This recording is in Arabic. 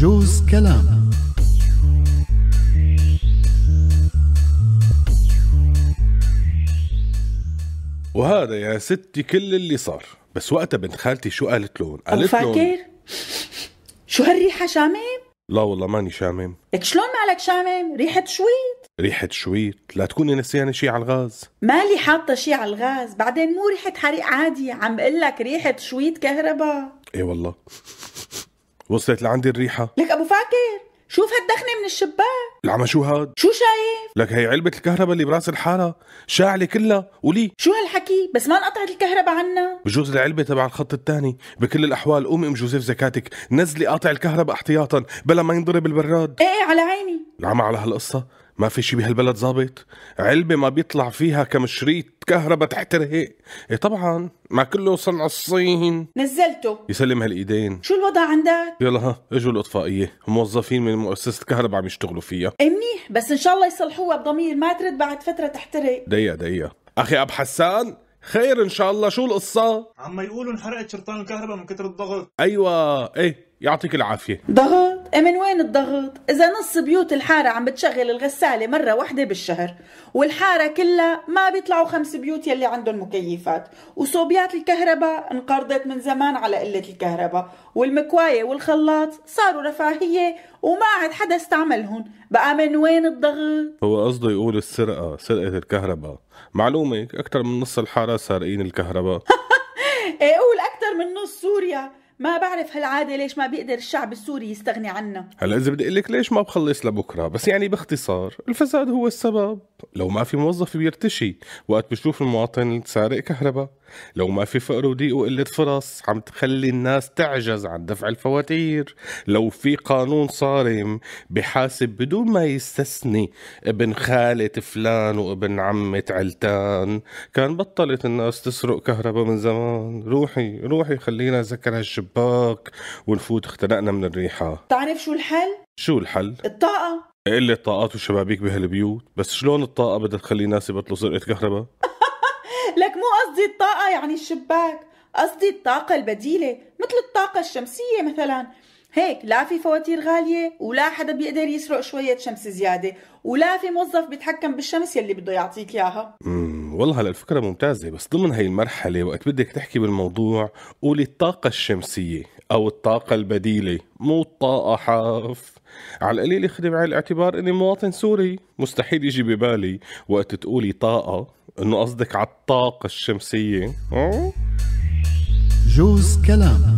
جوز كلام وهذا يا ستي كل اللي صار بس وقتها بنت خالتي شو قالت لهم قالت لهم فاكر شو هالريحه شامم لا والله ماني شامم لك شلون مالك شامم ريحه شويت ريحة شويت لا تكوني نسيانة شي على الغاز مالي حاطة شي على الغاز بعدين مو ريحة حريق عادي عم اقول لك ريحة شويت كهرباء ايه والله وصلت لعندي الريحه لك ابو فاكر شوف هالدخنه من الشباك العمى شو هاد شو شايف لك هي علبه الكهرباء اللي براس الحاره شاعله كلها ولي شو هالحكي بس ما انقطعت الكهرباء عنا بجوز العلبه تبع الخط الثاني بكل الاحوال قومي ام جوزيف زكاتك نزلي قاطع الكهرباء احتياطا بلا ما ينضرب البراد ايه, إيه، على عيني العمى على هالقصه ما في شيء بهالبلد ظابط علبة ما بيطلع فيها كم شريط كهرباء تحترق إيه طبعا ما كله صنع الصين نزلته يسلم هالايدين شو الوضع عندك يلا ها اجوا الاطفائيه موظفين من مؤسسه كهرباء عم يشتغلوا فيها إيه منيح بس ان شاء الله يصلحوها بضمير ما ترد بعد فتره تحترق دقيقه دقيقه اخي ابو حسان خير ان شاء الله شو القصه عم يقولوا انحرقت شرطان الكهرباء من كتر الضغط ايوه ايه يعطيك العافيه ضغط من وين الضغط؟ إذا نص بيوت الحارة عم بتشغل الغسالة مرة واحدة بالشهر والحارة كلها ما بيطلعوا خمس بيوت يلي عندهم مكيفات وصوبيات الكهرباء انقرضت من زمان على قلة الكهرباء والمكواية والخلاط صاروا رفاهية وما عاد حدا استعملهم بقى من وين الضغط؟ هو قصده يقول السرقة سرقة الكهرباء معلومة أكثر من نص الحارة سارقين الكهرباء إيه، قول أكثر من نص سوريا ما بعرف هالعاده ليش ما بيقدر الشعب السوري يستغني عنها هلا اذا بدي اقول لك ليش ما بخلص لبكره بس يعني باختصار الفساد هو السبب لو ما في موظف بيرتشي وقت بشوف المواطن سارق كهرباء لو ما في فقر وضيق وقلة فرص عم تخلي الناس تعجز عن دفع الفواتير لو في قانون صارم بحاسب بدون ما يستثني ابن خالة فلان وابن عمة علتان كان بطلت الناس تسرق كهرباء من زمان روحي روحي خلينا نسكر هالشباك ونفوت اختنقنا من الريحة تعرف شو الحل؟ شو الحل؟ الطاقة قلة إيه طاقات وشبابيك بهالبيوت بس شلون الطاقة بدها تخلي الناس يبطلوا سرقة كهرباء؟ لك مو قصدي الطاقة يعني الشباك قصدي الطاقة البديلة مثل الطاقة الشمسية مثلا هيك لا في فواتير غالية ولا حدا بيقدر يسرق شوية شمس زيادة ولا في موظف بيتحكم بالشمس يلي بده يعطيك إياها والله هلا الفكرة ممتازة بس ضمن هاي المرحلة وقت بدك تحكي بالموضوع قولي الطاقة الشمسية أو الطاقة البديلة مو الطاقة حاف على القليل يخدم بعين الاعتبار إني مواطن سوري مستحيل يجي ببالي وقت تقولي طاقة إنه قصدك على الطاقة الشمسية جوز كلام